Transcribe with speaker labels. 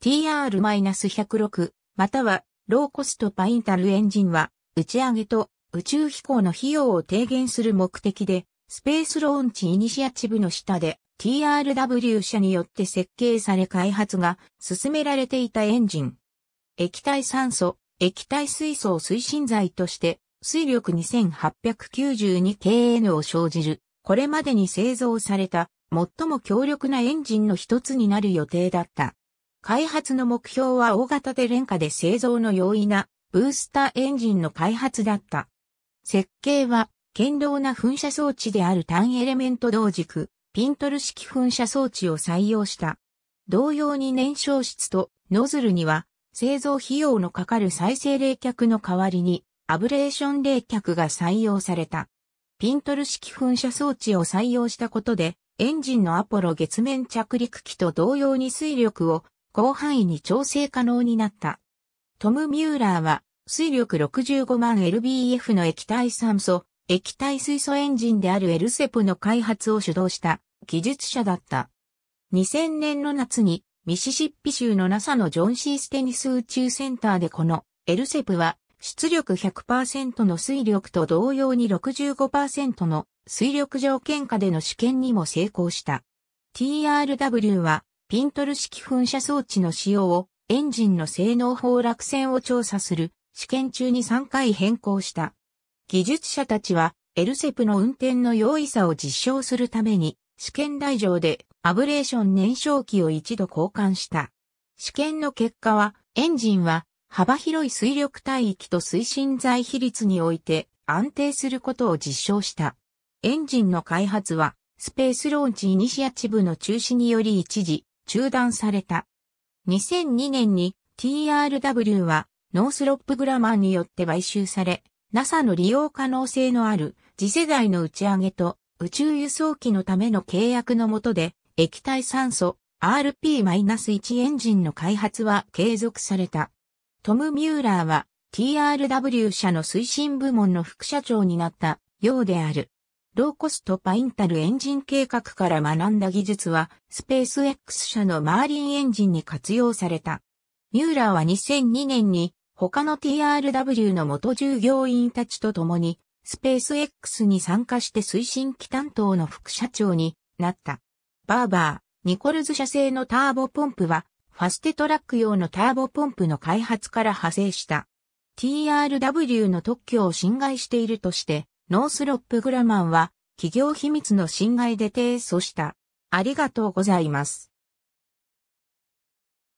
Speaker 1: TR-106 またはローコストパインタルエンジンは打ち上げと宇宙飛行の費用を低減する目的でスペースローンチイニシアチブの下で TRW 社によって設計され開発が進められていたエンジン。液体酸素、液体水素を推進剤として水力 2892kN を生じる。これまでに製造された最も強力なエンジンの一つになる予定だった。開発の目標は大型で廉価で製造の容易なブースターエンジンの開発だった。設計は、堅牢な噴射装置である単エレメント同軸、ピントル式噴射装置を採用した。同様に燃焼室とノズルには、製造費用のかかる再生冷却の代わりに、アブレーション冷却が採用された。ピントル式噴射装置を採用したことで、エンジンのアポロ月面着陸機と同様に水力を広範囲に調整可能になった。トム・ミューラーは、水力65万 LBF の液体酸素、液体水素エンジンであるエルセプの開発を主導した技術者だった。2000年の夏にミシシッピ州の NASA のジョン・シー・ステニス宇宙センターでこのエルセプは出力100%の水力と同様に65%の水力条件下での試験にも成功した。TRW はピントル式噴射装置の使用をエンジンの性能崩落線を調査する試験中に3回変更した。技術者たちはエルセプの運転の容易さを実証するために試験台上でアブレーション燃焼器を一度交換した。試験の結果はエンジンは幅広い水力帯域と推進材比率において安定することを実証した。エンジンの開発はスペースローンチイニシアチブの中止により一時中断された。2002年に TRW はノースロップグラマンによって買収され、NASA の利用可能性のある次世代の打ち上げと宇宙輸送機のための契約のもとで液体酸素 RP-1 エンジンの開発は継続された。トム・ミューラーは TRW 社の推進部門の副社長になったようである。ローコストパインタルエンジン計画から学んだ技術は、スペース X 社のマーリンエンジンに活用された。ミューラーは2002年に、他の TRW の元従業員たちと共に、スペース X に参加して推進機担当の副社長になった。バーバー、ニコルズ社製のターボポンプは、ファステトラック用のターボポンプの開発から派生した。TRW の特許を侵害しているとして、ノースロップグラマンは企業秘密の侵害で提訴した。ありがとうございます。